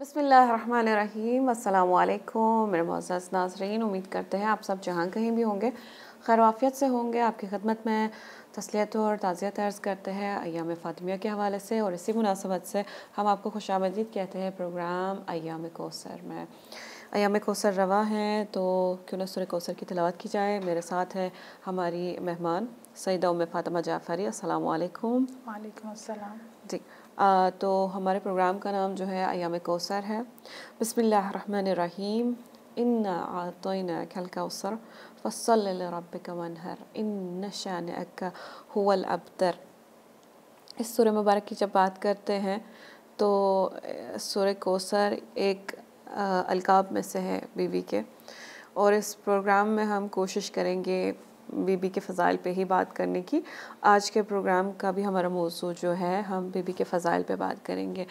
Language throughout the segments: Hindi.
बसमीम् अल्लाम मेरे मोजाज नाजरीन उम्मीद करते हैं आप सब जहाँ कहीं भी होंगे खैरवाफ़ियत से होंगे आपकी खदमत में तसलीत और ताज़ियत अर्ज़ करते हैं अयाम फ़ातमिया के हवाले से और इसी मुनासबत से हम आपको खुश आमदीद कहते हैं प्रोग्राम अयाम कोसर में अयाम कोसर रवा हैं तो क्यों न सुर कोसर की तलावत की जाए मेरे साथ है हमारी मेहमान सईद उम फ़ातिमा जाफ़री अल्लाम वालेकुम जी तो हमारे प्रोग्राम का नाम जो है अयाम कौसर है बसमीम इन आतोन खल कौसर फसल रब मनहर इन शान अक्का अबतर इस सूर्य मुबारक की जब बात करते हैं तो सूर्य कोसर एक अलकाब में से है बीवी के और इस प्रोग्राम में हम कोशिश करेंगे बीबी के फ़ज़ाइल पे ही बात करने की आज के प्रोग्राम का भी हमारा मौजू जो है हम बीबी के फ़ज़ाइल पे बात करेंगे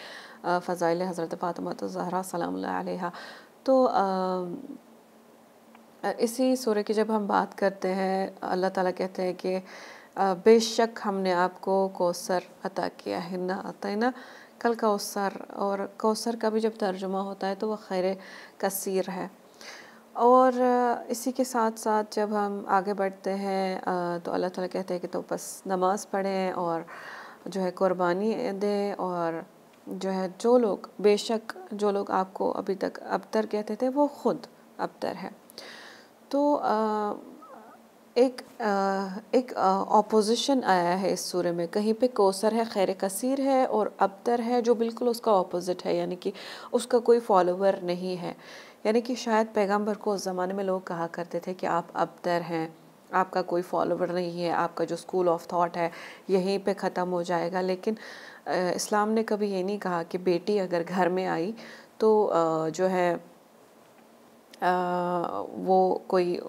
फ़ज़ाइल हज़रत तो ज़हरा सलाम तो इसी सूर्य की जब हम बात करते हैं अल्लाह ताला कहते हैं कि बेशक हमने आपको कौसर अता किया है ना आता है ना कल कौसर और कौसर का भी जब तर्जुमा होता है तो वह खैर कसर है और इसी के साथ साथ जब हम आगे बढ़ते हैं तो अल्लाह ताला कहते हैं कि तो बस नमाज़ पढ़ें और जो है कुर्बानी दें और जो है जो लोग बेशक जो लोग आपको अभी तक अबतर कहते थे वो ख़ुद अबतर है तो एक एक ऑपोजिशन आया है इस सूर्य में कहीं पे कोसर है खैर कसीर है और अबतर है जो बिल्कुल उसका ऑपोज़िट है यानी कि उसका कोई फॉलोवर नहीं है यानी कि शायद पैगंबर को उस ज़माने में लोग कहा करते थे कि आप अबतर हैं आपका कोई फॉलोवर नहीं है आपका जो स्कूल ऑफ थॉट है यहीं पे ख़त्म हो जाएगा लेकिन इस्लाम ने कभी ये नहीं कहा कि बेटी अगर घर में आई तो जो है वो कोई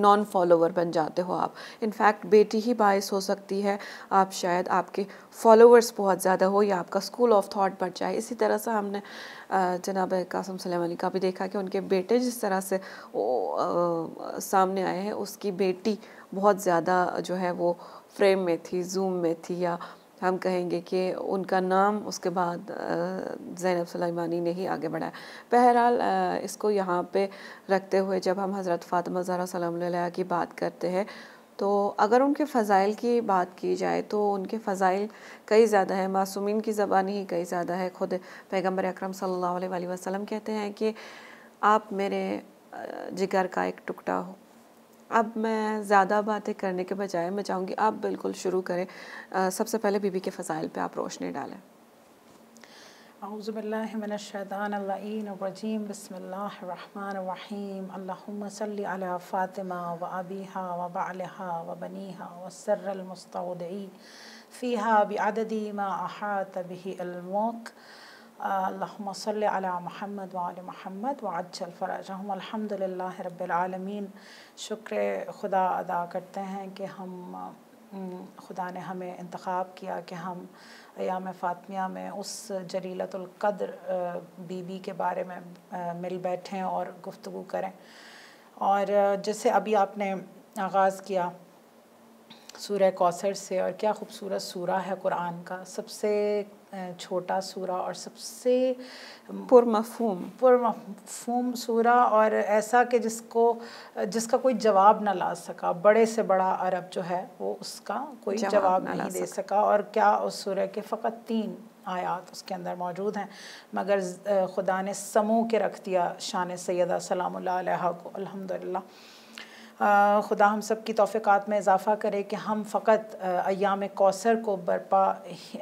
नॉन फॉलोवर बन जाते हो आप इनफैक्ट बेटी ही बायस हो सकती है आप शायद आपके फॉलोअर्स बहुत ज़्यादा हो या आपका स्कूल ऑफ थाट बढ़ जाए इसी तरह से हमने जनाब कासम सलेम अली का भी देखा कि उनके बेटे जिस तरह से वो सामने आए हैं उसकी बेटी बहुत ज़्यादा जो है वो फ्रेम में थी जूम में थी या हम कहेंगे कि उनका नाम उसके बाद ज़ैनब सलेमानी ने ही आगे बढ़ाया बहरहाल इसको यहाँ पे रखते हुए जब हम हज़रत फ़ातिमा ज़रा सलाम की बात करते हैं तो अगर उनके फ़ज़ाइल की बात की जाए तो उनके फ़ज़ाइल कई ज़्यादा है मासूमिन की ज़बानी ही कई ज़्यादा है ख़ुद पैगम्बर अक्रम सल वसम कहते हैं कि आप मेरे जिगर का एक टुकड़ा हो अब मैं ज़्यादा बातें करने के बजाय मैं चाहूँगी आप बिल्कुल शुरू करें सबसे पहले बीबी के फ़साइल पे आप रोशनी डालें अज़बिल्लाशानजीम बसमीम फ़ातिमा व अबीहा व बालहा व बनीहा व फ़ीहा बददी मा अहात बही अलमोक अल्लाम सल महमद वाल महमद वजल फ़राजम अलहमदिल्ला रबालमीन शुक्र खुदा अदा करते हैं कि हम खुदा ने हमें इंतखब किया कि हम अयाम फ़ातमिया में उस जरीलतुल्क़द्र बीबी के बारे में मिल बैठें और गुफ्तु करें और जैसे अभी आपने आगाज़ किया सूर्य कौसर से और क्या खूबसूरत सूरा है कुरान का सबसे छोटा सूरा और सबसे पुरमफूम पुरमफूम सूरा और ऐसा कि जिसको जिसका कोई जवाब ना ला सका बड़े से बड़ा अरब जो है वो उसका कोई जवाब, जवाब नहीं दे सका।, सका और क्या उस सूर्य के फ़कत तीन आयात उसके अंदर मौजूद हैं मगर ख़ुदा ने समूह के रख दिया शान सैदा सलाम को अलहमदिल्ला खुदा हम सब की तोफ़ात में इजाफ़ा करे कि हम फ़कत अयाम कौसर को बरपा ही,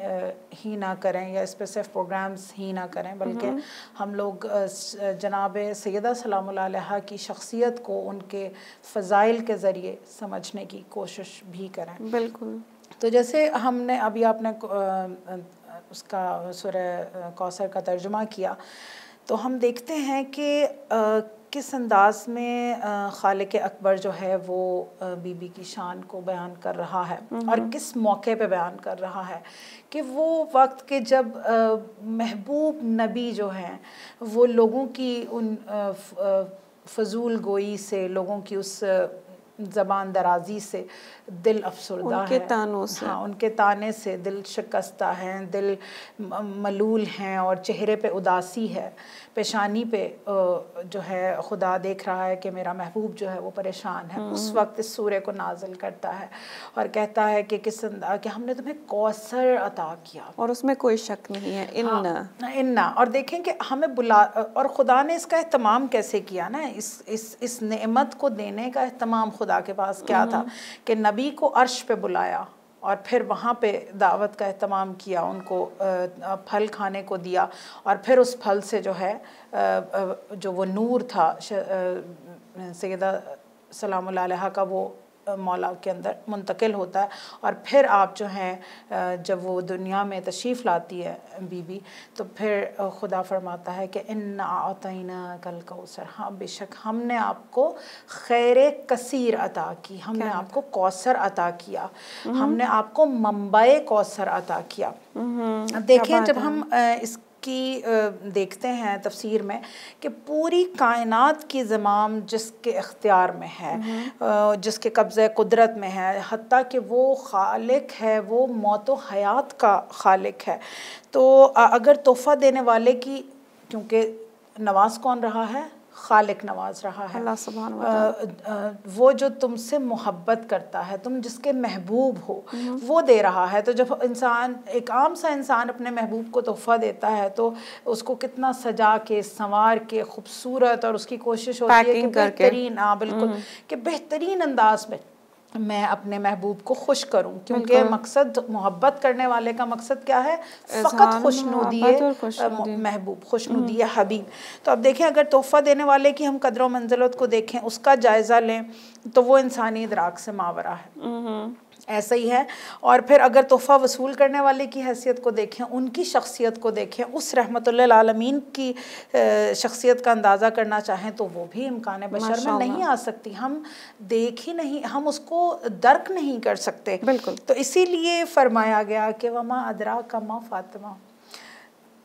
ही ना करें या इस पर सिर्फ प्रोग्राम्स ही ना करें बल्कि हम्म। हम लोग जनाब सैदा सलाम की शख्सियत को उनके फ़ज़ाइल के ज़रिए समझने की कोशिश भी करें बिल्कुल तो जैसे हमने अभी आपने उसका सुर कौसर का तर्जुमा किया तो हम देखते हैं कि किस अंदाज में खाल के अकबर जो है वो बीबी की शान को बयान कर रहा है हम्म। और किस मौके पे बयान कर रहा है कि वो वक्त के जब महबूब नबी जो हैं वो लोगों की उन फजूल गोई से लोगों की उस ज़बान दराजी से दिल अफसरदा उनके है तानों से हाँ उनके ताने से दिल शिकस्ता हैं दिल मलूल हैं और चेहरे पे उदासी है पेशानी पे जो है खुदा देख रहा है कि मेरा महबूब जो है वो परेशान है उस हम्म। वक्त इस सूर्य को नाजिल करता है और कहता है कि किस कि हमने तुम्हें कौसर अता किया और उसमें कोई शक नहीं है हाँ, इन्ना हाँ, इन्ना और देखें कि हमें बुला और खुदा ने इसका अहतमाम कैसे किया ना इस इस इस नेमत को देने का अहतमाम खुदा के पास क्या हम्म। था कि न नबी को अर्श पे बुलाया और फिर वहाँ पे दावत का अहतमाम किया उनको फल खाने को दिया और फिर उस फल से जो है जो वो नूर था सैदा सलाम का वो मौला के अंदर मुंतकिल होता है और फिर आप जो हैं जब वो दुनिया में तशरीफ़ लाती है बीबी तो फिर खुदा फरमाता है कि इन आतना कल कौसर हाँ बेशक हमने आपको खैर कसीर अता की हमने आपको कौसर अता किया हम्म। हमने आपको मम्बा कौसर अता किया हम्म, देखें जब हम इस की देखते हैं तफसीर में कि पूरी कायनात की ज़माम जिसके इख्तियार में है हम्म। जिसके कब्ज़ कुदरत में है हती कि वो खालिक है वो मौत हयात का खालिक है तो अगर तोहफ़ा देने वाले की क्योंकि नवाज कौन रहा है खालिक नवाज रहा है आ, वो जो तुमसे मोहब्बत करता है तुम जिसके महबूब हो हम्म। वो दे रहा है तो जब इंसान एक आम सा इंसान अपने महबूब को तोहफा देता है तो उसको कितना सजा के संवार के खूबसूरत और उसकी कोशिश होती है कि बेहतरीन हाँ बिल्कुल हम्म। कि बेहतरीन अंदाज में मैं अपने महबूब को खुश करूं क्योंकि मकसद मोहब्बत करने वाले का मकसद क्या है फ़कत खुशनुदी महबूब खुशनुदी हम्म। हबीब तो अब देखें अगर तोहफ़ा देने वाले की हम व मंजिलत को देखें उसका जायज़ा लें तो वो इंसानी इदराक से मावरा है हम्म। ऐसा ही है और फिर अगर तोहफ़ा वसूल करने वाले की हैसियत को देखें उनकी शख्सियत को देखें उस रहमत आलमीन की शख्सियत का अंदाज़ा करना चाहें तो वो भी इम्कान बशर में नहीं आ सकती हम देख ही नहीं हम उसको दर्क नहीं कर सकते बिल्कुल तो इसीलिए फरमाया गया कि वमा अदरा का माँ फातिमा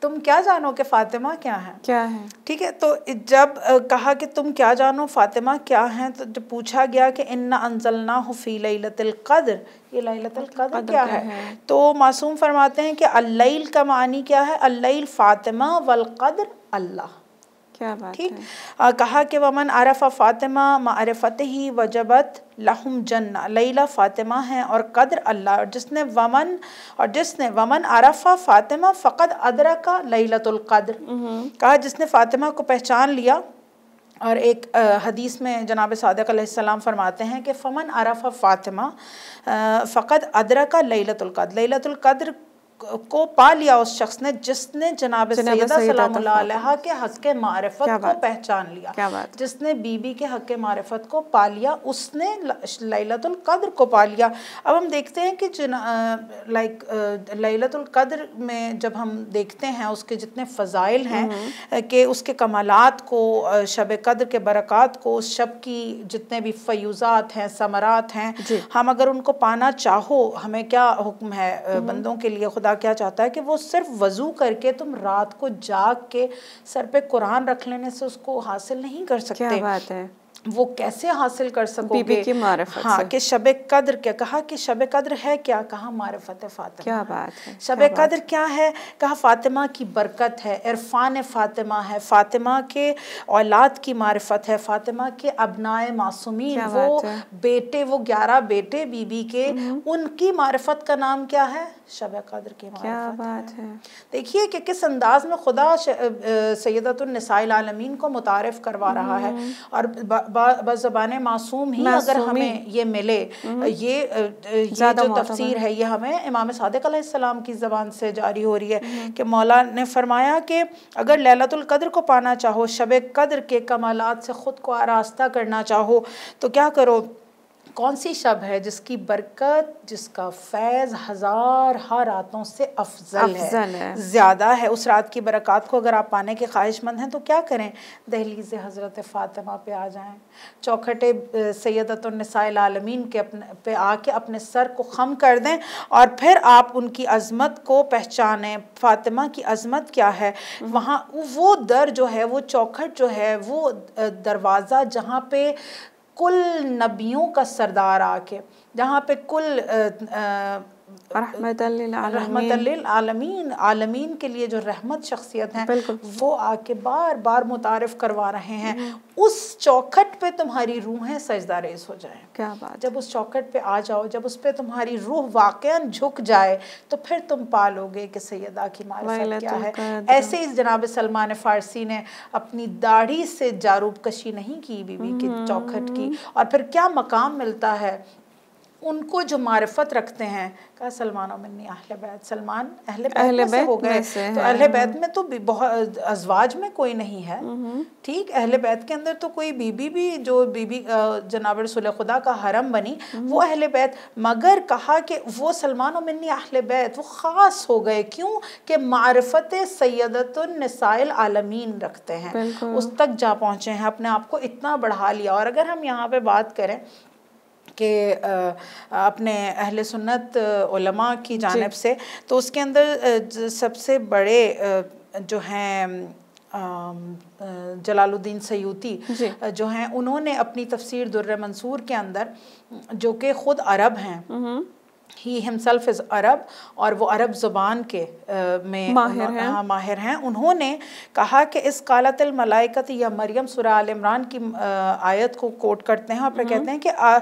तुम क्या जानो कि फ़ातिमा क्या है क्या है ठीक है तो जब कहा कि तुम क्या जानो फ़ातिमा क्या है तो जब पूछा गया कि इन्ना अनजलना हफ़ी लतल कदर ये लतल कदर क्या है? है तो मासूम फरमाते हैं कि अल्लैल का मानी क्या है अल्लैल फ़ातिमा कदर अल्लाह ठीक कहा कि वमन आरफ़ा फ़ातिमा मारफ़त ही वजबत लहम जन्ना लैला फ़ातिमा हैं और कदर अल्लाह जिसने वमन और जिसने वमन आरफ़ा फ़ातिमा फ़कत अदरा का लैलतुल्क़द्र हम्म। कहा जिसने फ़ातिमा को पहचान लिया और एक हदीस में जनाब सदकाम फरमाते हैं कि फ़मन आरफ़ा फ़ातिमा फ़कत अदरा का लैलतुल्क़द्र लैलतुल्क़द्र को पा लिया उस शख्स ने जिसने जनाब सैदा के हक मारफत को पहचान लिया जिसने बीबी के हक मारफत को पा लिया उसने लैलतुल कद्र को पा लिया अब हम देखते हैं कि लाइक लैलतुल कद्र में जब हम देखते हैं उसके जितने फ़जाइल हैं हम्म, हम्म। कि उसके कमालत को शब कद्र के बरक़ात को उस शब की जितने भी फयूज़ात हैं समरात हैं हम अगर उनको पाना चाहो हमें क्या हुक्म है हम्म। बंदों के लिए खुदा खुदा क्या चाहता है कि वो सिर्फ वज़ू करके तुम रात को जाग के सर पे कुरान रख लेने से उसको हासिल नहीं कर सकते क्या बात है वो कैसे हासिल कर सकोगे बीबी की मारफत हाँ कि शब कद्र क्या कहा कि शब कद्र है क्या कहा मारफत फातिमा क्या बात है शब कद्र क्या है कहा फातिमा की बरकत है इरफान फातिमा है फातिमा के औलाद की मारफत है फातिमा के अबनाए मासूमी वो बेटे वो ग्यारह बेटे बीबी के हम्म। उनकी मारफत का नाम क्या है शब कदर की क्या बात है, है। देखिए कि किस अंदाज में खुदा सैदतुलनसाईलमीन को मुतारफ़ करवा रहा है हम्म। और बज़बान मासूम ही अगर हमें ये मिले हम्म। ये ये जो तफसर है ये हमें इमाम सदक़लाम की ज़बान से जारी हो रही है हम्म। कि मौला ने फरमाया कि अगर ललतुल्कद्र को पाना चाहो शब कदर के कमालत से ख़ुद को आरास्ता करना चाहो तो क्या करो कौन सी शब है जिसकी बरकत जिसका फैज़ हज़ार हर रातों से अफजल है, है। ज़्यादा है उस रात की बरकत को अगर आप पाने के ख्वाहिशमंद हैं तो क्या करें दहली से हज़रत फ़ातिमा पे आ जाएं चौखटे सैदतमीन के अपने पे आके अपने सर को खम कर दें और फिर आप उनकी अज़मत को पहचानें फ़ातिमा की अज़मत क्या है वहाँ वो दर जो है वो चौखट जो है वो दरवाज़ा जहाँ पे कुल नबियों का सरदार आके जहाँ पे कुल आ, आ, आलमीन आलमीन के लिए जो रहमत शख्सियत हैं वो आके बार बार मुतारफ करवा रहे हैं हम्म। उस चौखट पे तुम्हारी रूहें सजदा रेज हो जाए क्या बात जब उस चौखट पे आ जाओ जब उस पर तुम्हारी रूह वाक़ झुक जाए तो फिर तुम पालोगे कि सैदा की मार्फत क्या है ऐसे ही जनाब सलमान फ़ारसी ने अपनी दाढ़ी से जारूब कशी नहीं की बीवी की हम्म। चौखट की और फिर क्या मकाम मिलता है उनको जो मार्फत रखते हैं कहा सलमान मिन्नी अहल बैत सलमान अहल अहल बैत हो गए तो अहल बैत में तो बहुत अजवाज में कोई नहीं है ठीक अहल बैत के अंदर तो कोई बीबी भी जो बीबी जनाब रसूल खुदा का हरम बनी वो अहल बैत मगर कहा कि वो सलमान मिन्नी अहल बैत वो ख़ास हो गए क्यों कि मारफत सैदतनसाइल आलमीन रखते हैं उस तक जा पहुँचे हैं अपने आप को इतना बढ़ा लिया और अगर हम यहाँ पर बात करें के अपने अहल सुन्नत उलमा की जानब से तो उसके अंदर सबसे बड़े जो हैं जलालुद्दीन सयूती जो हैं उन्होंने अपनी तफसीर दुर्र मंसूर के अंदर जो कि ख़ुद अरब हैं हम्म। ही हिमसेल्फ इज़ अरब और वो अरब ज़ुबान के आ, में माहिर हैं हाँ माहिर हैं उन्होंने कहा कि इस कालतल मलाइकत या मरियम सुरा आल इमरान की आ, आयत को कोट करते हैं और फिर हम्म। कहते हैं कि आ,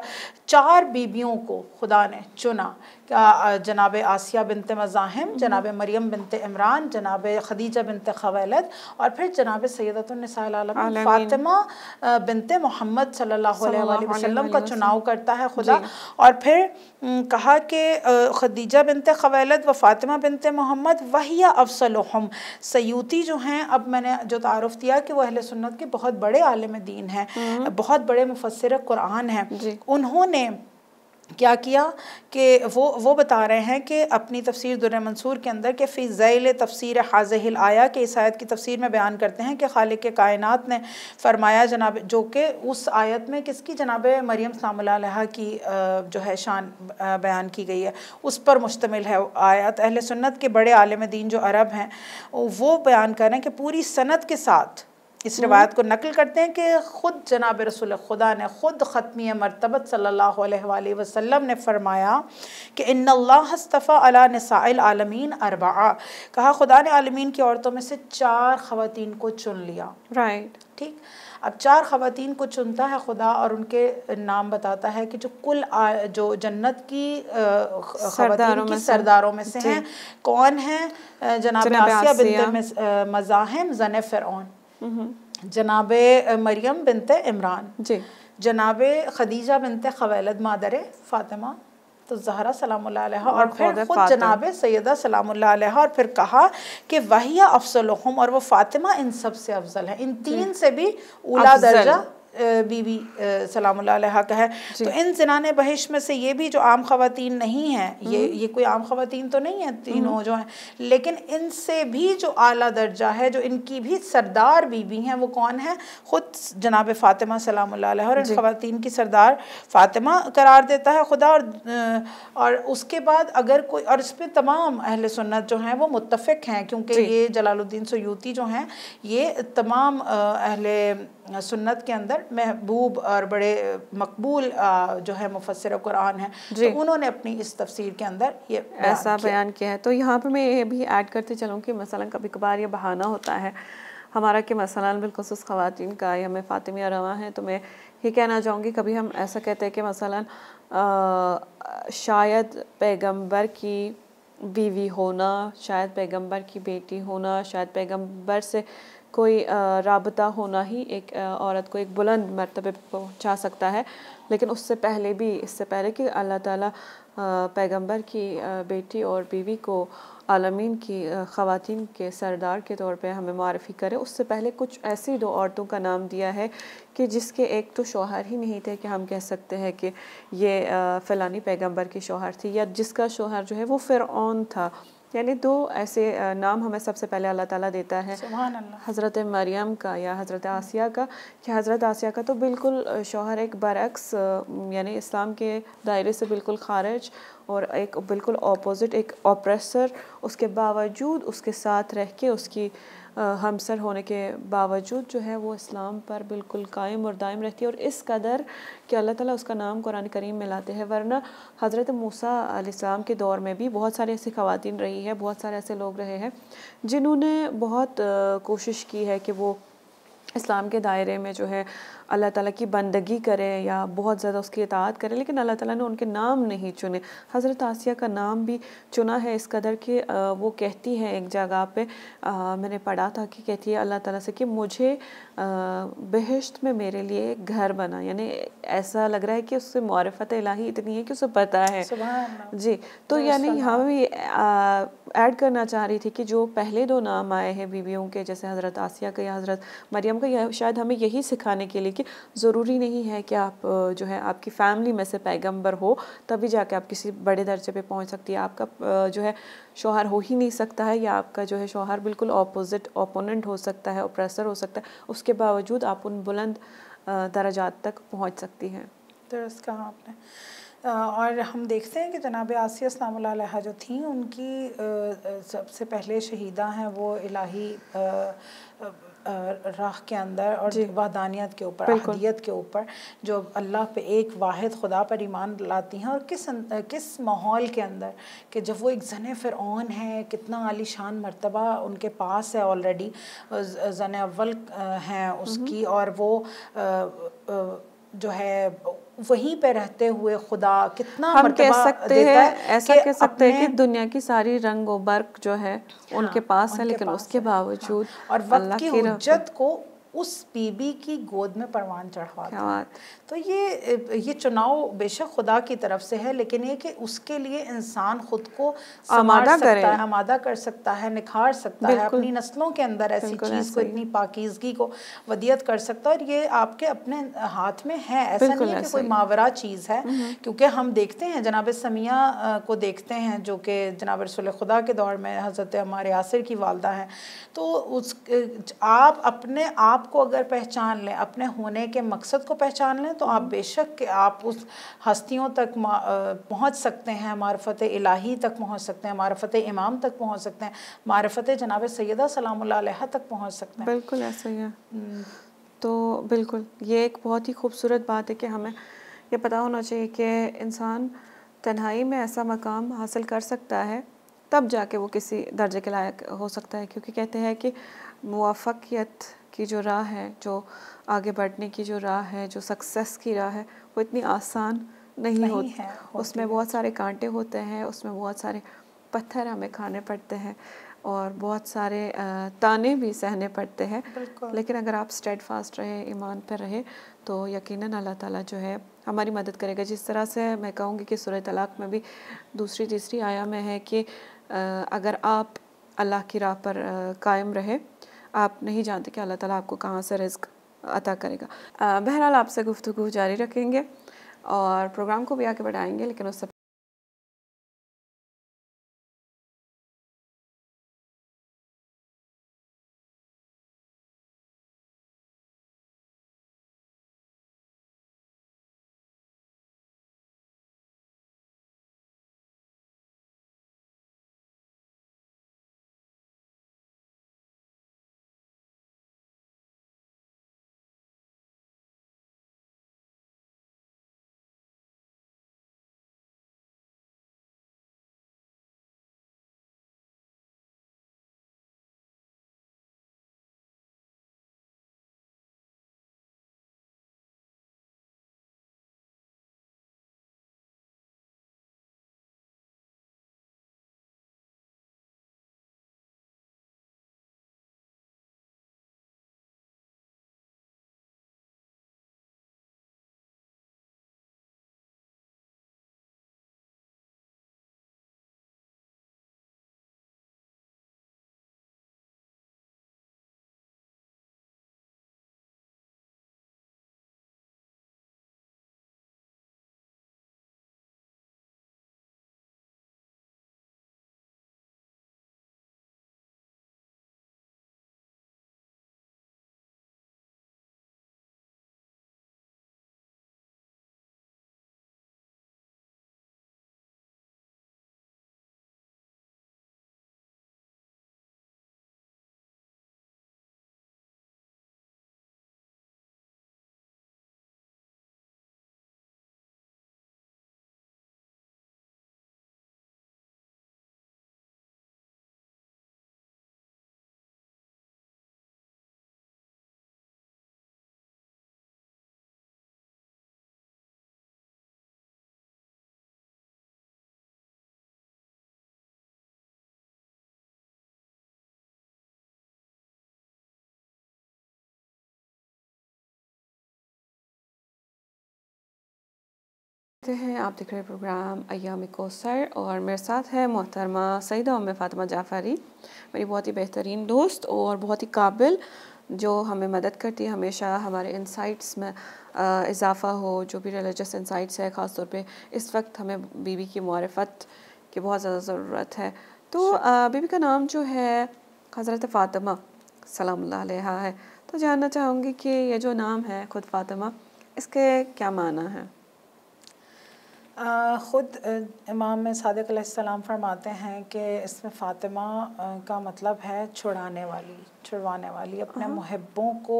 चार बीबियों को खुदा ने चुना जनाब आसिया बिनते मज़ाहिम हम्म। जनाब मरियम बिनते इमरान जनाब खदीजा बिनते खवैलद और फिर जनाब सैदत फातिमा बिनते मोहम्मद सल्लल्लाहु अलैहि वसल्लम का चुनाव करता है खुदा और फिर कहा कि खदीजा बिनते खवैलद व फातिमा बिनते मोहम्मद वहिया हम सयूती जो हैं अब मैंने जो तारफ़ दिया कि वह अहल सुन्नत के बहुत बड़े आलम दीन हैं हम्म। बहुत बड़े मुफसर कुरान हैं उन्होंने क्या किया कि वो वो बता रहे हैं कि अपनी तफसीर दुर मंसूर के अंदर के फ़ी ज़ैल तफसर हिल आया कि इस आयत की तफसीर में बयान करते हैं कि खाल के कायनत ने फरमाया जनाब जो कि उस आयत में किसकी जनाब मरियम सामला की जो है शान बयान की गई है उस पर मुश्तमिल है आयत अहल सुन्नत के बड़े आलम दीन जो अरब हैं वो बयान कर रहे हैं कि पूरी सनत के साथ इस रवायत को नकल करते हैं कि ख़ुद जनाब रसूल खुदा ने ख़ुद ख़त्मी मरतबत सल्ला वसम ने फ़रमाया कि इन्नस्तफ़ा अला नसाइल आलमीन अरबा कहा खुदा ने आलमीन की औरतों में से चार ख़वान को चुन लिया राइट right. ठीक अब चार ख़वान को चुनता है खुदा और उनके नाम बताता है कि जो कुल आ, जो जन्नत की ख़वान की सरदारों में से हैं कौन हैं जनाब आसिया बिन मज़ाहम ज़न फ़िरौन जनाब मरियम बिनते इमरान जी जनाब खदीजा बिनते खवैलद मादर फातिमा तो जहरा सलाम और, फिर खुद जनाब सैदा सलाम और फिर कहा कि वाहिया अफसल और वो फातिमा इन सब से अफजल है इन तीन से भी उला दर्जा बीवी सलाम का है तो इन जनान बहिश में से ये भी जो आम खातन नहीं हैं ये हम्म। ये कोई आम खातन तो नहीं है तीनों हम्म। जो हैं लेकिन इनसे भी जो आला दर्जा है जो इनकी भी सरदार बीवी हैं वो कौन है ख़ुद जनाब फ़ातिमा सलाम और इन खातन की सरदार फ़ातिमा करार देता है खुदा और और उसके बाद अगर कोई और इस पर तमाम अहल सुन्नत जो हैं वो मुतफ़ हैं क्योंकि ये जलालुद्दीन सयूती जो हैं ये तमाम अहल सुन्नत के अंदर महबूब और बड़े मकबूल जो है मुफसर कुरान हैं तो उन्होंने अपनी इस तफसीर के अंदर ये ऐसा बयान किया है तो यहाँ पर मैं ये भी ऐड करते चलूँ कि मसला कभी कभार ये बहाना होता है हमारा कि मसला बिलखसूस ख़वान का या मैं फ़ातिमिया रवा हैं तो मैं ये कहना चाहूँगी कभी हम ऐसा कहते हैं कि मसला शायद पैगम्बर की बीवी होना शायद पैगम्बर की बेटी होना शायद पैगम्बर से कोई रबता होना ही एक औरत को एक बुलंद मरतबे पहुंचा सकता है लेकिन उससे पहले भी इससे पहले कि अल्लाह ताला पैगंबर की बेटी और बीवी को आलमीन की ख़वान के सरदार के तौर पे हमें मारफ़ी करें उससे पहले कुछ ऐसी दो औरतों का नाम दिया है कि जिसके एक तो शोहर ही नहीं थे कि हम कह सकते हैं कि ये फ़लानी पैगंबर की शोहर थी या जिसका शोहर जो है वो ऑन था यानी दो ऐसे नाम हमें सबसे पहले अल्लाह ताला देता है हज़रत मरियम का या हज़रत आसिया का कि हज़रत आसिया का तो बिल्कुल शोहर एक बरक्स यानी इस्लाम के दायरे से बिल्कुल खारिज और एक बिल्कुल ऑपोजिट एक ऑप्रेसर उसके बावजूद उसके साथ रह के उसकी हमसर होने के बावजूद जो है वो इस्लाम पर बिल्कुल कायम और दायम रहती है और इस कदर कि अल्लाह ताला उसका नाम कुरान करीम में लाते हैं वरना हज़रत मूसा आसमाम के दौर में भी बहुत सारे ऐसी ख़वातीन रही है बहुत सारे ऐसे लोग रहे हैं जिन्होंने बहुत कोशिश की है कि वो इस्लाम के दायरे में जो है अल्लाह ताला की बंदगी करें या बहुत ज़्यादा उसकी इतात करें लेकिन अल्लाह ताला ने उनके नाम नहीं चुने हज़रत आसिया का नाम भी चुना है इस कदर कि वो कहती हैं एक जगह पे मैंने पढ़ा था कि कहती है अल्लाह ताला से कि मुझे बहिश्त में मेरे लिए घर बना यानी ऐसा लग रहा है कि उससे मारफत इलाही इतनी है कि उसे पता है जी तो यानी हम भी ऐड करना चाह रही थी कि जो पहले दो नाम आए हैं बीवियों के जैसे हज़रत आसिया का या हज़रत मरियम का या शायद हमें यही सिखाने के लिए देखिए ज़रूरी नहीं है कि आप जो है आपकी फैमिली में से पैगम्बर हो तभी जाके आप किसी बड़े दर्जे पे पहुंच सकती है आपका जो है शोहर हो ही नहीं सकता है या आपका जो है शोहर बिल्कुल ऑपोजिट ओपोनेंट हो सकता है ओप्रेसर हो सकता है उसके बावजूद आप उन बुलंद दर्जात तक पहुँच सकती हैं दुरुस्त कहा आपने और हम देखते हैं कि जनाब आसिया इस्लाम जो थी उनकी सबसे पहले शहीदा हैं वो इलाही राह के अंदर और वादानियत के ऊपर अहदियत के ऊपर जो अल्लाह पे एक वाहिद खुदा पर ईमान लाती हैं और किस अं, किस माहौल के अंदर कि जब वो एक जन ऑन है कितना आलीशान मरतबा उनके पास है ऑलरेडी ज़न अव्वल हैं हम्म। उसकी और वो जो है वहीं पे रहते हुए खुदा कितना हम कह सकते हैं ऐसा कह सकते हैं कि दुनिया की सारी रंग बर्क जो है हाँ, उनके पास है लेकिन पास उसके बावजूद हाँ, और वक्त की हजत को उस बीबी की गोद में परवान चढ़ा था तो ये ये चुनाव बेशक खुदा की तरफ से है लेकिन ये कि उसके लिए इंसान खुद को आमादा करे आमादा कर सकता है निखार सकता है अपनी नस्लों के अंदर ऐसी चीज़ को इतनी पाकिजगी को वदियत कर सकता है और ये आपके अपने हाथ में है ऐसा नहीं है कि कोई मावरा चीज़ है हम्म। क्योंकि हम देखते हैं जनाब समिया को देखते हैं जो कि जनाब रसोल खुदा के दौर में हज़रत हमारे आसिर की वालदा है तो उस आप अपने आप आप को अगर पहचान लें अपने होने के मकसद को पहचान लें तो आप बेशक के आप उस हस्तियों तक पहुंच सकते हैं मारफत इलाही तक पहुंच सकते हैं मारफत इमाम तक पहुंच सकते हैं मारफत जनाब सैदा सलाम तक पहुंच सकते हैं बिल्कुल ऐसा ही है हम्म। तो बिल्कुल ये एक बहुत ही खूबसूरत बात है कि हमें ये पता होना चाहिए कि इंसान तन्हाई में ऐसा मकाम हासिल कर सकता है तब जाके वो किसी दर्जे के लायक हो सकता है क्योंकि कहते हैं कि मुआफ़ियत की जो राह है जो आगे बढ़ने की जो राह है जो सक्सेस की राह है वो इतनी आसान नहीं, नहीं होती है, होती उसमें बहुत सारे कांटे होते हैं उसमें बहुत सारे पत्थर हमें खाने पड़ते हैं और बहुत सारे ताने भी सहने पड़ते हैं लेकिन अगर आप स्टेड फास्ट रहे ईमान पर रहे तो यकीनन अल्लाह ताला जो है हमारी मदद करेगा जिस तरह से मैं कहूँगी कि सूर्य तलाक में भी दूसरी तीसरी आया में है कि अगर आप अल्लाह की राह पर कायम रहे आप नहीं जानते कि अल्लाह ताला आपको कहाँ से रिस्क अता करेगा बहरहाल आपसे गुफ्तु जारी रखेंगे और प्रोग्राम को भी आगे बढ़ाएंगे लेकिन उससे देखते हैं आप देख रहे प्रोग्राम अयाम कोसर और मेरे साथ है मोहतरमा सईद उम फातिमा जाफरी मेरी बहुत ही बेहतरीन दोस्त और बहुत ही काबिल जो हमें मदद करती है हमेशा हमारे इनसाइट्स में इजाफ़ा हो जो भी रिलीजस इंसाइट्स है ख़ास तौर पे इस वक्त हमें बीबी की मारफत की बहुत ज़्यादा ज़रूरत है तो अच्छा। बीबी का नाम जो है हज़रत फ़ातिमा सलाम है तो जानना चाहूँगी कि ये जो नाम है ख़ुद फ़ातिमा इसके क्या माना है ख़ुद इमाम सदक सलाम फरमाते हैं कि इसमें फ़ातिमा का मतलब है छुड़ाने वाली छुड़वाने वाली अपने हाँ। मुहबों को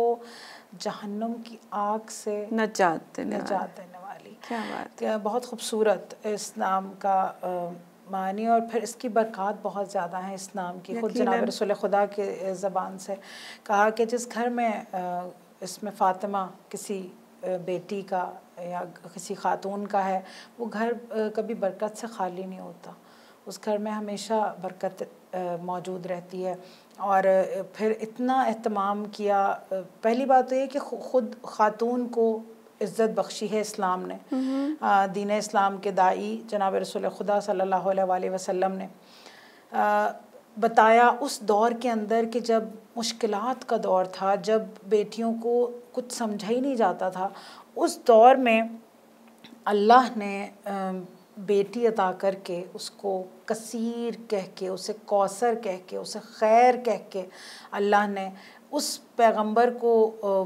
जहन्नम की आग से नजात देने नजात देने वाली क्या बात है बहुत खूबसूरत इस नाम का मानी और फिर इसकी बरक़ात बहुत ज़्यादा है इस नाम की खुद जनाब रसोल खुदा के ज़बान से कहा कि जिस घर में इसमें फ़ातिमा किसी बेटी का या किसी खातून का है वो घर कभी बरकत से खाली नहीं होता उस घर में हमेशा बरकत मौजूद रहती है और फिर इतना अहतमाम किया पहली बात तो ये कि ख़ुद खातून को इज़्ज़त बख्शी है इस्लाम ने हम्म। दीन इस्लाम के दाई जनाब रसोल खुदा सल्ला अलैहि ने बताया उस दौर के अंदर कि जब मुश्किल का दौर था जब बेटियों को कुछ समझा ही नहीं जाता था उस दौर में अल्लाह ने बेटी अता करके उसको कसीर कह के उसे कौसर कह के उसे खैर कह के अल्लाह ने उस पैगंबर को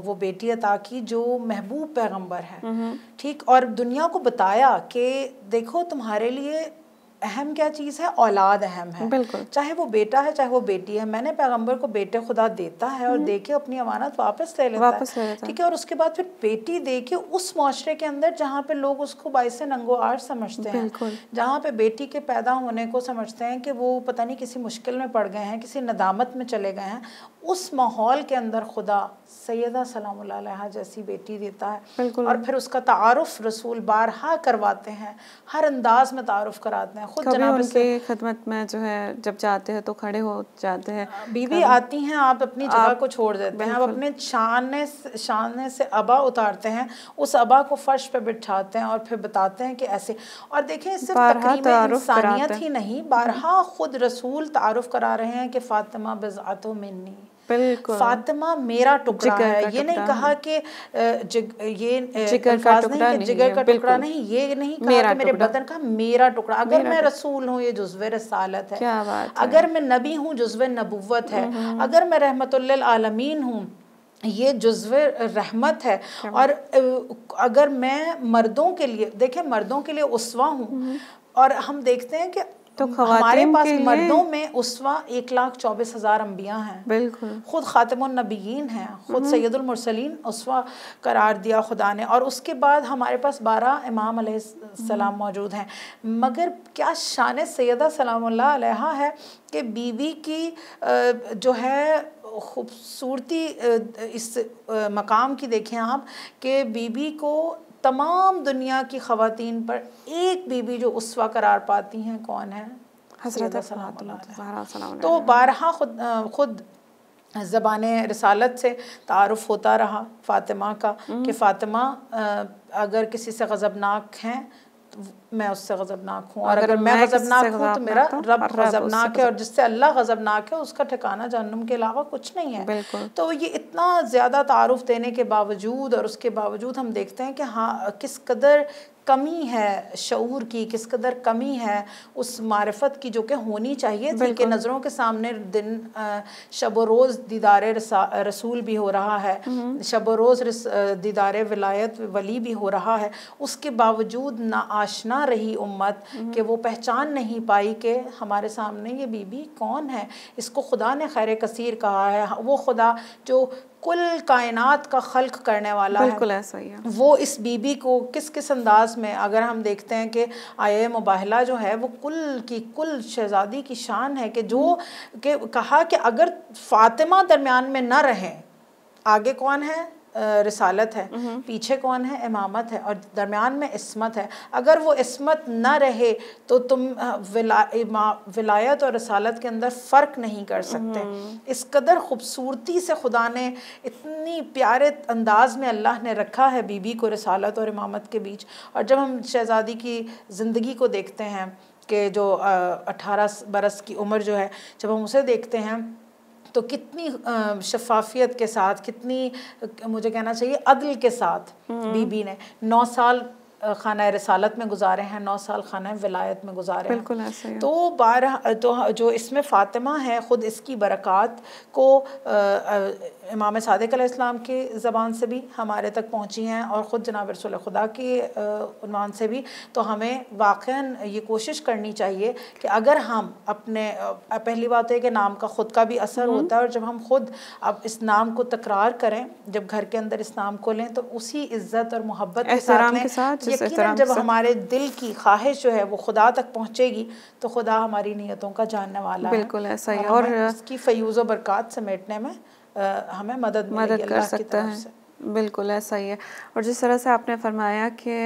वो बेटी अता की जो महबूब पैगंबर है हम्म। ठीक और दुनिया को बताया कि देखो तुम्हारे लिए अहम क्या चीज़ है औलाद अहम है बिल्कुल चाहे वो बेटा है चाहे वो बेटी है मैंने पैगम्बर को बेटे खुदा देता है और हम्म। दे के अपनी अमानत वापस ले लेता वापस है ठीक है और उसके बाद फिर बेटी दे के उस माशरे के अंदर जहाँ पे लोग उसको बाईस आर समझते हैं जहाँ पे बेटी के पैदा होने को समझते हैं कि वो पता नहीं किसी मुश्किल में पड़ गए हैं किसी नदामत में चले गए हैं उस माहौल के अंदर खुदा सैदा सलाम जैसी बेटी देता है और फिर उसका तारफ़ रसूल बारहा करवाते हैं हर अंदाज में तारफ़ कराते हैं खुद जनाब उनके खदमत में जो है जब जाते हैं तो खड़े हो जाते हैं हाँ, बीवी आती हैं आप अपनी जगह को छोड़ देते हैं आप अपने शान शान से अबा उतारते हैं उस अबा को फर्श पर बिठाते हैं और फिर बताते हैं कि ऐसे और देखें इससे इंसानियत ही नहीं बारहा खुद रसूल तारफ़ करा रहे हैं कि फ़ातिमा बज़ातो मिन्नी फातिमा मेरा टुकड़ा है ये नहीं कहा कि ये जिगर का टुकड़ा नहीं जिगर का टुकड़ा नहीं ये नहीं कहा कि मेरे बदन का मेरा टुकड़ा अगर मैं रसूल हूँ ये जुज्व रसालत है अगर मैं नबी हूँ जुज्व नबुवत है हम्म। अगर मैं रहमत आलमीन हूँ ये जज्व रहमत है और अगर मैं मर्दों के लिए देखें मर्दों के लिए उसवा हूँ हम्म। और हम देखते हैं कि तो हमारे पास मर्दों में उसवा एक लाख चौबीस हजार अम्बिया हैं बिल्कुल खुद ख़ातमनबीन हैं खुद हम्म। सैदुलमरसलिन उसवा करार दिया खुदा ने और उसके बाद हमारे पास बारह इमाम सलाम हम्म। मौजूद हैं मगर क्या शान सैदा सलाम है कि बीवी की जो है खूबसूरती इस मकाम की देखें आप कि बीबी को तमाम दुनिया की खातन पर एक बीबी जो उसवा करार पाती हैं कौन है हजरत तो बारहा खुद खुद ज़बान रसालत से तारफ़ होता रहा फ़ातिमा का हम्म। कि फ़ातिमा अगर किसी से गज़बनाक हैं मैं उससे गजबनाक हूँ और अगर मैं गजबनाक हूँ तो मेरा रब गजबनाक है और जिससे अल्लाह गजबनाक है उसका ठिकाना जहन्नुम के अलावा कुछ नहीं है तो ये इतना ज़्यादा तारुफ देने के बावजूद और उसके बावजूद हम देखते हैं कि हाँ किस कदर कमी है शूर की किस कदर कमी है उस मारफत की जो कि होनी चाहिए थी कि नज़रों के सामने दिन शब रोज़ दीदार रसूल भी हो रहा है हम्म। शब रोज़ दीदार विलायत वली भी हो रहा है उसके बावजूद ना आशना रही उम्मत हम्म। कि वो पहचान नहीं पाई कि हमारे सामने ये बीबी कौन है इसको खुदा ने खैर कसीर कहा है वो खुदा जो कुल कायनात का खल्क करने वाला बिल्कुल है। ऐसा ही है वो इस बीबी को किस किस अंदाज में अगर हम देखते हैं कि आए मुबाहला जो है वो कुल की कुल शहजादी की शान है कि जो कि कहा कि अगर फातिमा दरमियान में ना रहें आगे कौन है रिसालत है हम्म। पीछे कौन है इमामत है और दरमियान में इसमत है अगर वो इसमत ना रहे तो तुम विला विलायत और रसालत के अंदर फ़र्क नहीं कर सकते हम्म। इस कदर खूबसूरती से खुदा ने इतनी प्यारे अंदाज में अल्लाह ने रखा है बीबी को रसालत और इमामत के बीच और जब हम शहज़ादी की ज़िंदगी को देखते हैं कि जो अठारह बरस की उम्र जो है जब हम उसे देखते हैं तो कितनी शफाफियत के साथ कितनी मुझे कहना चाहिए अदल के साथ हम्म। बीबी ने नौ साल खाना रसालत में गुजारे हैं नौ साल खाना विलायत में गुजारे बिल्कुल हैं है। तो बारह तो जो इसमें फ़ातिमा है ख़ुद इसकी बरक़ात को आ, आ, इमाम सदक इस्लाम की ज़बान से भी हमारे तक पहुँची हैं और ख़ुद जनाब रसोल खुदा के उनवान से भी तो हमें वाक़ ये कोशिश करनी चाहिए कि अगर हम अपने पहली बात है तो कि नाम का ख़ुद का भी असर हम्म। होता है और जब हम ख़ुद अब इस नाम को तकरार करें जब घर के अंदर इस नाम को लें तो उसी इज़्ज़त और मोहब्बत के साथ यकीनन जब हमारे दिल की ख्वाहिश जो है वो खुदा तक पहुँचेगी तो खुदा हमारी नीयतों का जानने वाला बिल्कुल ऐसा ही और उसकी फयूज़ और बरक़ात समेटने में हमें मदद मदद कर सकता है बिल्कुल ऐसा ही है और जिस तरह से आपने फरमाया कि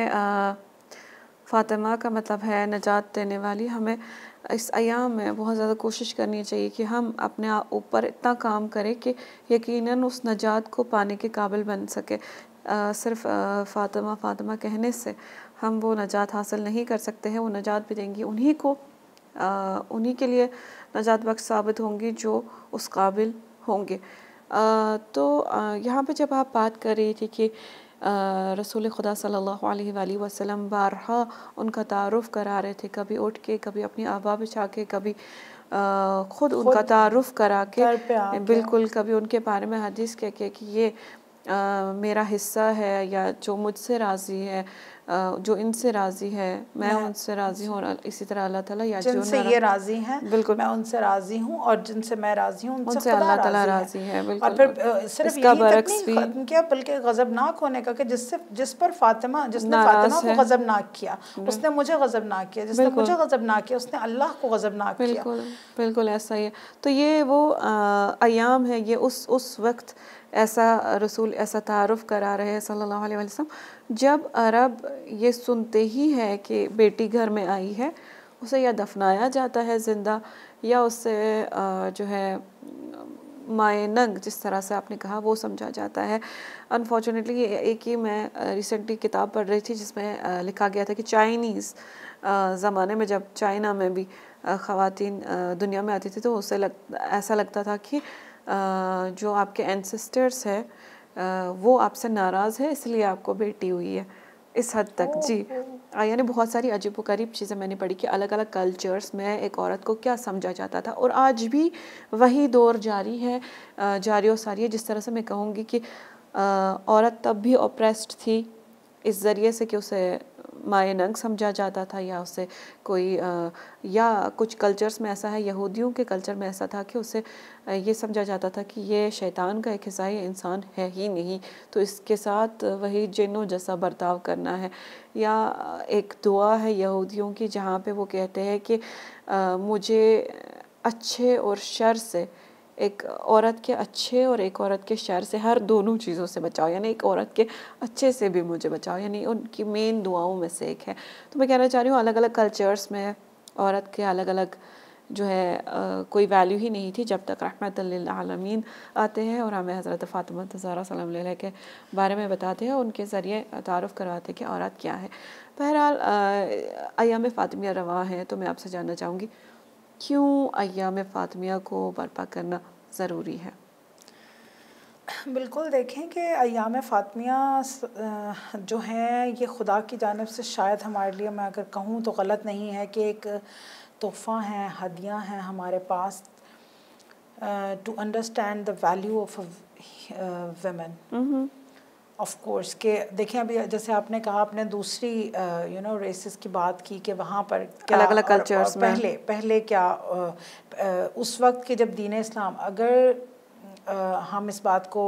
फ़ातिमा का मतलब है नजात देने वाली हमें इस अयाम में बहुत ज़्यादा कोशिश करनी चाहिए कि हम अपने ऊपर इतना काम करें कि यकीनन उस नजात को पाने के काबिल बन सके सिर्फ फ़ातिमा फ़ातिमा कहने से हम वो नजात हासिल नहीं कर सकते हैं वो नजात भी देंगी उन्हीं को उन्हीं के लिए नजात बख्श साबित होंगी जो उस काबिल होंगे तो यहाँ पे जब आप बात कर रही थी कि रसूल खुदा सल्लल्लाहु अलैहि वसल्लम बारहा उनका तारुफ़ करा रहे थे कभी उठ के कभी अपनी आवा बिछा के कभी आ, खुद उनका तारुफ करा के बिल्कुल कभी उनके बारे में हदीस कह के कि ये आ, मेरा हिस्सा है या जो मुझसे राज़ी है आ, जो इनसे राज़ी है मैं मैं उनसे राज़ी हूँ इसी तरह अल्लाह ताला या जिन से ये राज़ी हैं बिल्कुल मैं उनसे राज़ी हूँ और जिनसे मैं राज़ी हूँ उनसे अल्लाह ताला राज़ी है बिल्कुल और फिर सिर्फ इसका बरक्स भी क्या बल्कि गज़बनाक होने का कि जिससे जिस पर फातिमा जिसने फातिमा को गज़बनाक किया उसने मुझे गज़बनाक किया जिसने मुझे गज़बनाक किया उसने अल्लाह को गज़बनाक किया बिल्कुल बिल्कुल ऐसा ही है तो ये वो अयाम है ये उस उस वक्त ऐसा रसूल ऐसा तारफ़ करा रहे हैं सल्लल्लाहु अलैहि वसल्लम जब अरब ये सुनते ही है कि बेटी घर में आई है उसे या दफनाया जाता है ज़िंदा या उसे जो है नंग जिस तरह से आपने कहा वो समझा जाता है अनफॉर्चुनेटली एक ही मैं रिसेंटली किताब पढ़ रही थी जिसमें लिखा गया था कि चाइनीज़ ज़माने में जब चाइना में भी ख़वातीन दुनिया में आती थी तो उसे लग ऐसा लगता था कि जो आपके एनसेस्टर्स है वो आपसे नाराज़ है इसलिए आपको बेटी हुई है इस हद तक जी यानी बहुत सारी अजीब करीब चीज़ें मैंने पढ़ी कि अलग अलग कल्चर्स में एक औरत को क्या समझा जाता था और आज भी वही दौर जारी है जारी और सारी है जिस तरह से मैं कहूँगी कि औरत तब भी ओप्रेस्ड थी इस ज़रिए से कि उसे माए नंग समझा जाता था या उसे कोई आ, या कुछ कल्चर्स में ऐसा है यहूदियों के कल्चर में ऐसा था कि उसे ये समझा जाता था कि ये शैतान का एक हिस्सा है इंसान है ही नहीं तो इसके साथ वही जिनों जैसा बर्ताव करना है या एक दुआ है यहूदियों की जहाँ पे वो कहते हैं कि आ, मुझे अच्छे और शर से एक औरत के अच्छे और एक औरत के शर से हर दोनों चीज़ों से बचाओ यानी एक औरत के अच्छे से भी मुझे बचाओ यानी उनकी मेन दुआओं में से एक है तो मैं कहना चाह रही हूँ अलग अलग कल्चर्स में औरत के अलग अलग जो है आ, कोई वैल्यू ही नहीं थी जब तक रहमत आलमीन आते हैं और हमें हज़रत फ़ातमत तजारा सलाम के बारे में बताते हैं उनके ज़रिए तारफ़ करवाते हैं कि औरत क्या है बहरहाल अयाम फ़ातिमिया रवा हैं तो मैं आपसे जानना चाहूँगी क्यों अयाम फ़ातमिया को बर्पा करना ज़रूरी है बिल्कुल देखें कि अयाम फ़ातमिया जो हैं ये खुदा की जानब से शायद हमारे लिए मैं अगर कहूँ तो गलत नहीं है कि एक तोहफ़ा हैं हदियाँ हैं हमारे पास to understand the value of women of course के देखिए अभी जैसे आपने कहा आपने दूसरी यू नो रेसिस की बात की कि वहाँ पर क्या अलग अलग कल्चर्स में पहले पहले क्या आ, उस वक्त के जब दीन इस्लाम अगर आ, हम इस बात को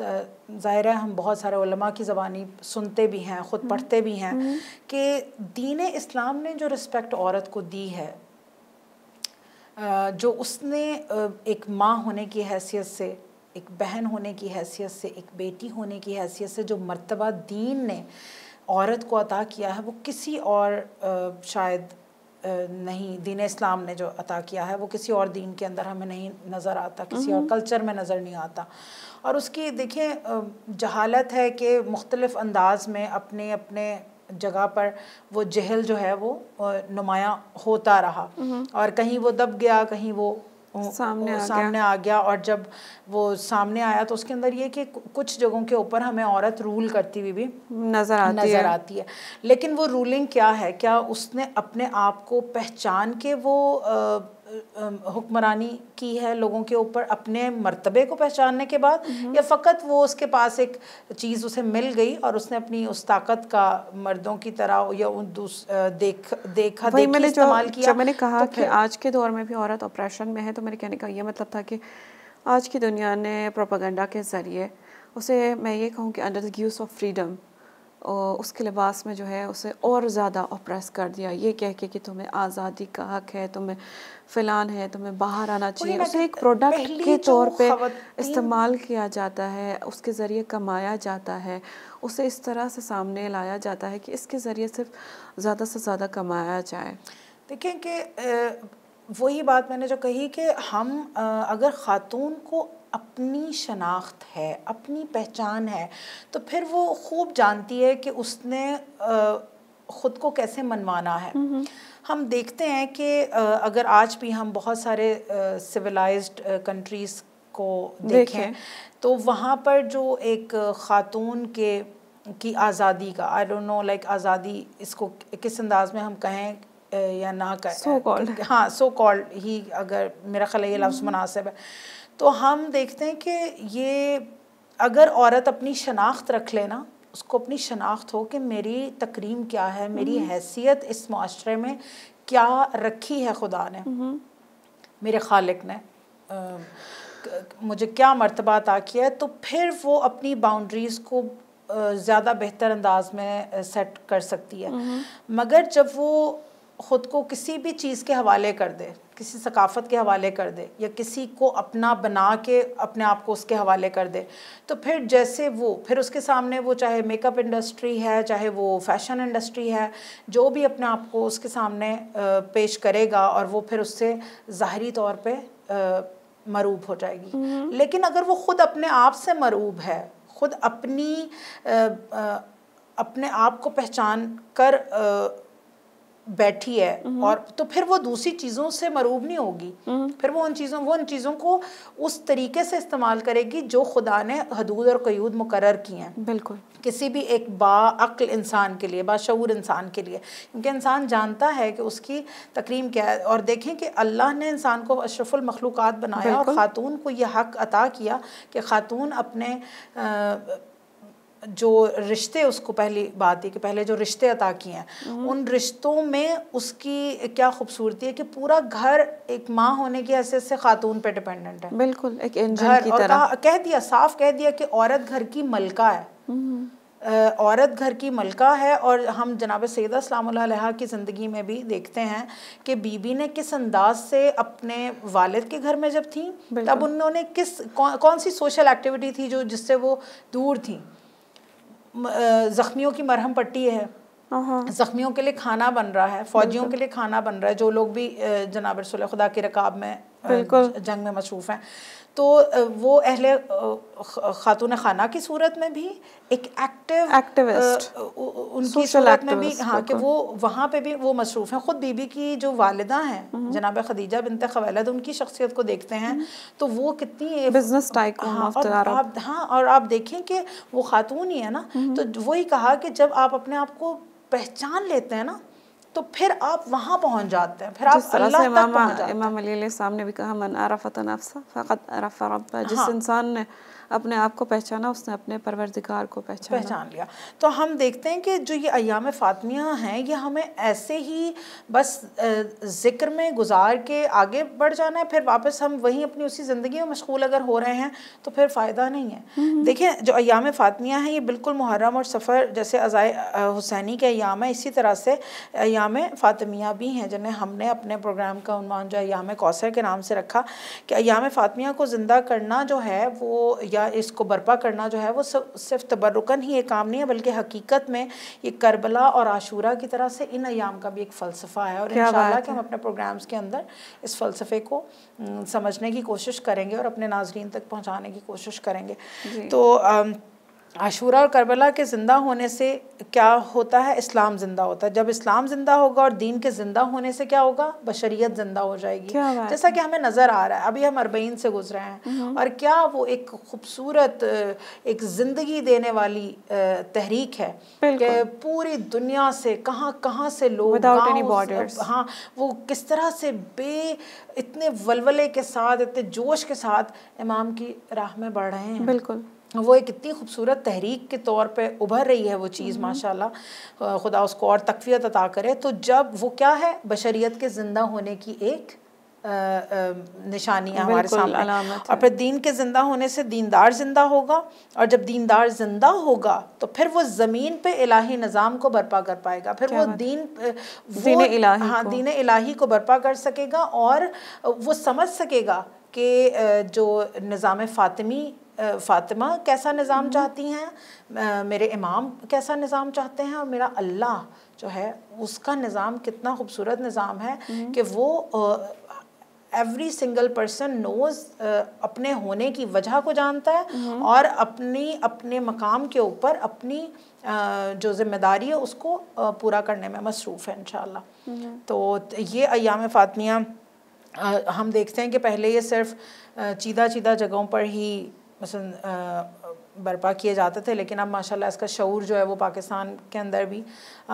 ज़ाहिर है हम बहुत सारे उलमा की ज़बानी सुनते भी हैं ख़ुद हम्म। पढ़ते भी हैं हम्म। कि दीन इस्लाम ने जो रिस्पेक्ट औरत को दी है जो उसने एक माँ होने की हैसियत से एक बहन होने की हैसियत से एक बेटी होने की हैसियत से जो मर्तबा दीन ने औरत को अता किया है वो किसी और शायद नहीं दीन इस्लाम ने जो अता किया है वो किसी और दीन के अंदर हमें नहीं नज़र आता किसी और हम्म। कल्चर में नज़र नहीं आता और उसकी देखिए जहालत है कि मुख्तलिफ़ अंदाज में अपने अपने जगह पर वो जहल जो है वो नुमाया होता रहा हम्म। और कहीं वो दब गया कहीं वो सामने, आ, सामने गया। आ गया और जब वो सामने आया तो उसके अंदर ये कि कुछ जगहों के ऊपर हमें औरत रूल करती हुई भी नज़र आती नज़र है। आती है लेकिन वो रूलिंग क्या है क्या उसने अपने आप को पहचान के वो आ, हुक्मरानी की है लोगों के ऊपर अपने मर्तबे को पहचानने के बाद हम्म। या फ़कत वो उसके पास एक चीज़ उसे मिल गई और उसने अपनी उस ताकत का मर्दों की तरह या उन दूस देख देखा देखी मैंने इस्तेमाल किया जब मैंने कहा तो कि आज के दौर में भी औरत ऑपरेशन में है तो मेरे कहने का ये मतलब था कि आज की दुनिया ने प्रोपागेंडा के ज़रिए उसे मैं ये कहूँ कि under the use of freedom उसके लिबास में जो है उसे और ज़्यादा ओप्रेस कर दिया ये कह के कि तुम्हें आज़ादी का हक है तुम्हें फ़िलान है तुम्हें बाहर आना चाहिए उसे एक प्रोडक्ट के तौर पे इस्तेमाल किया जाता है उसके ज़रिए कमाया जाता है उसे इस तरह से सामने लाया जाता है कि इसके ज़रिए सिर्फ ज़्यादा से ज़्यादा कमाया जाए देखें कि वही बात मैंने जो कही कि हम अगर ख़ातून को अपनी शनाख्त है अपनी पहचान है तो फिर वो खूब जानती है कि उसने ख़ुद को कैसे मनवाना है हम्म, हम्म। हम देखते हैं कि अगर आज भी हम बहुत सारे सिविलाइज्ड कंट्रीज़ को देखें, देखें तो वहाँ पर जो एक ख़ातून के की आज़ादी का आई डोंट नो लाइक आज़ादी इसको किस अंदाज में हम कहें या ना कहें सो कॉल्ड हाँ सो कॉल्ड ही अगर मेरा ख्याल ये लफ्ज़ हम्म। मुनासिब है तो हम देखते हैं कि ये अगर औरत अपनी शनाख्त रख लेना उसको अपनी शनाख्त हो कि मेरी तकरीम क्या है मेरी हम्म। हैसियत इस माशरे में क्या रखी है खुदा ने हम्म। मेरे खालिक ने आ, मुझे क्या मरतबा अदा किया है तो फिर वो अपनी बाउंड्रीज़ को ज़्यादा बेहतर अंदाज में सेट कर सकती है हम्म। मगर जब वो ख़ुद को किसी भी चीज़ के हवाले कर दे किसी सकाफ़त के हवाले कर दे या किसी को अपना बना के अपने आप को उसके हवाले कर दे तो फिर जैसे वो फिर उसके सामने वो चाहे मेकअप इंडस्ट्री है चाहे वो फैशन इंडस्ट्री है जो भी अपने आप को उसके सामने पेश करेगा और वो फिर उससे ज़ाहरी तौर पर मरूब हो जाएगी हम्म। लेकिन अगर वो ख़ुद अपने आप से मरूब है ख़ुद अपनी आ, आ, अपने आप को पहचान कर आ, बैठी है हम्म। और तो फिर वो दूसरी चीज़ों से मरूब नहीं होगी हम्म। फिर वो उन चीज़ों वो उन चीज़ों को उस तरीके से इस्तेमाल करेगी जो खुदा ने हदूद और कयूद मुकर की हैं बिल्कुल किसी भी एक बाअल इंसान के लिए बाशूर इंसान के लिए क्योंकि इंसान जानता है कि उसकी तकरीम क्या है और देखें कि अल्लाह ने इंसान को अशरफुल मखलूक़ात बनाया और ख़ातून को यह हक अता किया कि ख़ातून अपने आ, जो रिश्ते उसको पहली बात है कि पहले जो रिश्ते अता किए हैं हम्म। उन रिश्तों में उसकी क्या खूबसूरती है कि पूरा घर एक माँ होने की हैसियत से खातून पे डिपेंडेंट है बिल्कुल एक घर की तरह। कह दिया साफ कह दिया कि औरत घर की मलका है हम्म। औरत घर की मलका है और हम जनाब सैदा सलाम्हा की ज़िंदगी में भी देखते हैं कि बीबी ने किस अंदाज से अपने वालिद के घर में जब थी तब उन्होंने किस कौ, कौन सी सोशल एक्टिविटी थी जो जिससे वो दूर थी ज़ख्मियों की मरहम पट्टी है ज़ख्मियों के लिए खाना बन रहा है फौजियों के लिए खाना बन रहा है जो लोग भी जनाब रसोल खुदा के रकाब में जंग में मसरूफ़ हैं तो वो अहले खातून खाना की सूरत में भी एक एक्टिव एक्टिविस्ट उनकी सूरत में भी हाँ कि वो वहाँ पे भी वो मसरूफ़ हैं ख़ुद बीबी की जो वालदा हैं हम्म। जनाब खदीजा बिनते खवैलद तो उनकी शख्सियत को देखते हैं हम्म। तो वो कितनी बिजनेस हाँ और आप हाँ और आप देखें कि वो खातून ही है ना हम्म। तो वही कहा कि जब आप अपने आप को पहचान लेते हैं ना तो फिर आप वहाँ पहुँच जाते हैं फिर आप अल्लाह तक पहुँच जाते हैं इमाम अली साहब ने भी कहा मन आरफा नफ्सा फ़कत आरफा रब्बा जिस हाँ। इंसान ने अपने आप को पहचाना उसने अपने परवरदिगार को पहचान पहचान लिया तो हम देखते हैं कि जो ये अयाम फ़ातमिया हैं ये हमें ऐसे ही बस ज़िक्र में गुजार के आगे बढ़ जाना है फिर वापस हम वहीं अपनी उसी ज़िंदगी में मशगूल अगर हो रहे हैं तो फिर फ़ायदा नहीं है हम्म। देखिए जो अयाम फ़ातमिया हैं ये बिल्कुल मुहर्रम और सफ़र जैसे अज़ाय हुसैनी के अयाम है इसी तरह से अयाम फ़ातमिया भी हैं जिन्हें हमने अपने प्रोग्राम का उनवान जो अयाम कौसर के नाम से रखा कि अयाम फ़ातमिया को ज़िंदा करना जो है वो या या इसको बर्पा करना जो है वो सिर्फ तबरुकन ही एक काम नहीं है बल्कि हकीकत में ये करबला और आशूरा की तरह से इन अयाम का भी एक फ़लसफ़ा है और इंशाल्लाह कि हम अपने प्रोग्राम्स के अंदर इस फ़लसफ़े को समझने की कोशिश करेंगे और अपने नाजरीन तक पहुँचाने की कोशिश करेंगे तो आशूरा और करबला के ज़िंदा होने से क्या होता है इस्लाम ज़िंदा होता है जब इस्लाम ज़िंदा होगा और दीन के ज़िंदा होने से क्या होगा बशरीत ज़िंदा हो जाएगी जैसा कि हमें नज़र आ रहा है अभी हम अरबईन से गुजरे हैं हम्म। और क्या वो एक खूबसूरत एक ज़िंदगी देने वाली तहरीक है कि पूरी दुनिया से कहाँ कहाँ से लोग हाँ वो किस तरह से बे इतने वलवले के साथ इतने जोश के साथ इमाम की राह में बढ़ रहे हैं बिल्कुल वो एक इतनी खूबसूरत तहरीक के तौर पे उभर रही है वो चीज़ हम्म। माशाल्लाह खुदा उसको और तकवीत अता करे तो जब वो क्या है बशरीत के ज़िंदा होने की एक निशानियाँ हमारे सामने और फिर दीन के ज़िंदा होने से दीनदार ज़िंदा होगा और जब दीनदार ज़िंदा होगा तो फिर वो ज़मीन पे इलाही निज़ाम को बर्पा कर पाएगा फिर वो दीन दीन इलाही हाँ दीन इलाही को बर्पा कर सकेगा और वो समझ सकेगा कि जो निज़ाम फ़ातिमी फ़ातिमा कैसा निज़ाम हम्म। चाहती हैं मेरे इमाम कैसा निज़ाम चाहते हैं और मेरा अल्लाह जो है उसका निज़ाम कितना खूबसूरत निज़ाम है हम्म। कि वो एवरी सिंगल पर्सन नोज अपने होने की वजह को जानता है हम्म। और अपनी अपने मकाम के ऊपर अपनी जो जिम्मेदारी है उसको पूरा करने में मसरूफ़ है इन तो ये अयाम फ़ातमिया हम देखते हैं कि पहले ये सिर्फ चीदा चीदा जगहों पर ही बर्पा किए जाते थे लेकिन अब माशाल्लाह इसका शूर जो है वो पाकिस्तान के अंदर भी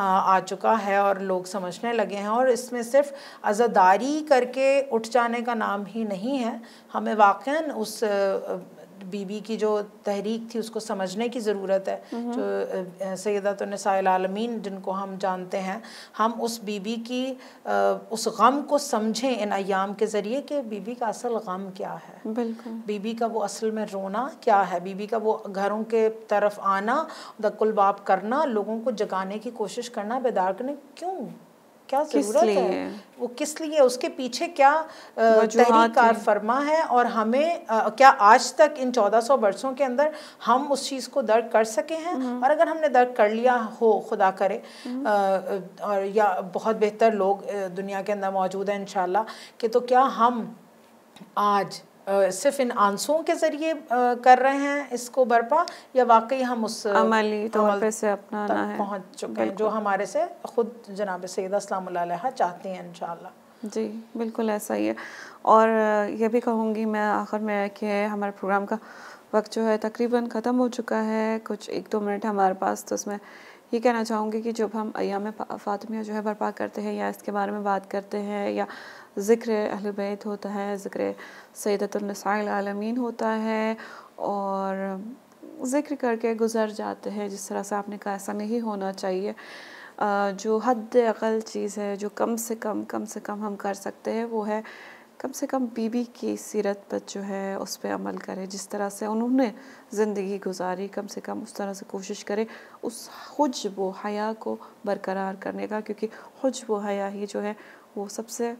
आ चुका है और लोग समझने लगे हैं और इसमें सिर्फ अजादारी करके उठ जाने का नाम ही नहीं है हमें वाक़ उस बीबी की जो तहरीक थी उसको समझने की ज़रूरत है हम्म। जो तो नसालमीन जिनको हम जानते हैं हम उस बीबी की उस गम को समझें इन अयाम के ज़रिए कि बीबी का असल गम क्या है बिल्कुल बीबी का वो असल में रोना क्या है बीबी का वो घरों के तरफ आना दकुल बाप करना लोगों को जगाने की कोशिश करना बेदार करने क्यों क्या जरूरत है वो किस लिए उसके पीछे क्या तहरीकार फरमा है और हमें आ, क्या आज तक इन 1400 वर्षों के अंदर हम उस चीज़ को दर्द कर सके हैं हम्म। और अगर हमने दर्द कर लिया हो खुदा करे आ, हम्म। और या बहुत बेहतर लोग दुनिया के अंदर मौजूद हैं इन कि तो क्या हम आज सिर्फ इन आंसुओं के ज़रिए कर रहे हैं इसको बर्पा या वाकई हम उस अमली तौर पे से अपनाना है पहुंच चुके हैं जो हमारे से खुद जनाब सैद असलम चाहती हैं इन जी बिल्कुल ऐसा ही है और यह भी कहूँगी मैं आखिर में कि हमारे प्रोग्राम का वक्त जो है तकरीबन ख़त्म हो चुका है कुछ एक दो मिनट हमारे पास तो उसमें ये कहना चाहूँगी कि जब हम अयाम फ़ातमिया जो है बर्पा करते हैं या इसके बारे में बात करते हैं या ज़िक्र अहल बैत होता है ज़िक्र सैदतमीन होता है और ज़िक्र करके गुज़र जाते हैं जिस तरह से आपने कहा ऐसा नहीं होना चाहिए जो हद अकल चीज़ है जो कम से कम कम से कम हम कर सकते हैं वो है कम से कम बीबी की सीरत पर जो है उस पर अमल करें जिस तरह से उन्होंने ज़िंदगी गुजारी कम से कम उस तरह से कोशिश करें उस हज व हया को बरकरार करने का क्योंकि हज व हया ही जो है वो सबसे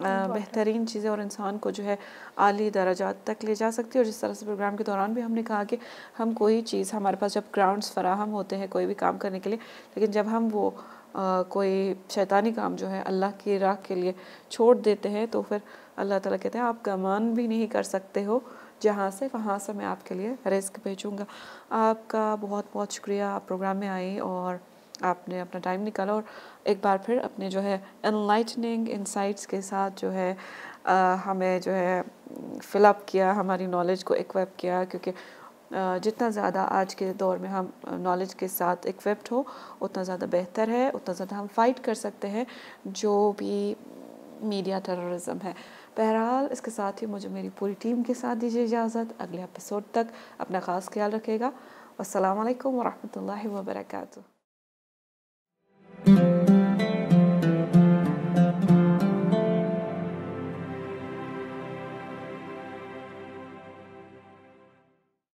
बेहतरीन चीज़ें और इंसान को जो है आली दराजात तक ले जा सकती है और जिस तरह से प्रोग्राम के दौरान भी हमने कहा कि हम कोई चीज़ हमारे पास जब ग्राउंड्स फराहम होते हैं कोई भी काम करने के लिए लेकिन जब हम वो आ, कोई शैतानी काम जो है अल्लाह की राह के लिए छोड़ देते हैं तो फिर अल्लाह ताला कहते हैं आप गमान भी नहीं कर सकते हो जहाँ से वहाँ से मैं आपके लिए रिस्क भेजूँगा आपका बहुत बहुत शुक्रिया आप प्रोग्राम में आई और आपने अपना टाइम निकाला और एक बार फिर अपने जो है इनलाइटनिंग इंसाइट्स के साथ जो है आ, हमें जो है फिलअप किया हमारी नॉलेज को इक्वेप किया क्योंकि जितना ज़्यादा आज के दौर में हम नॉलेज के साथ इक्विप्ड हो उतना ज़्यादा बेहतर है उतना ज़्यादा हम फाइट कर सकते हैं जो भी मीडिया टेररिज्म है बहरहाल इसके साथ ही मुझे मेरी पूरी टीम के साथ दीजिए इजाज़त अगले एपिसोड तक अपना ख़ास ख्याल रखेगा असलकम वरहमल वर्का Mm-hmm.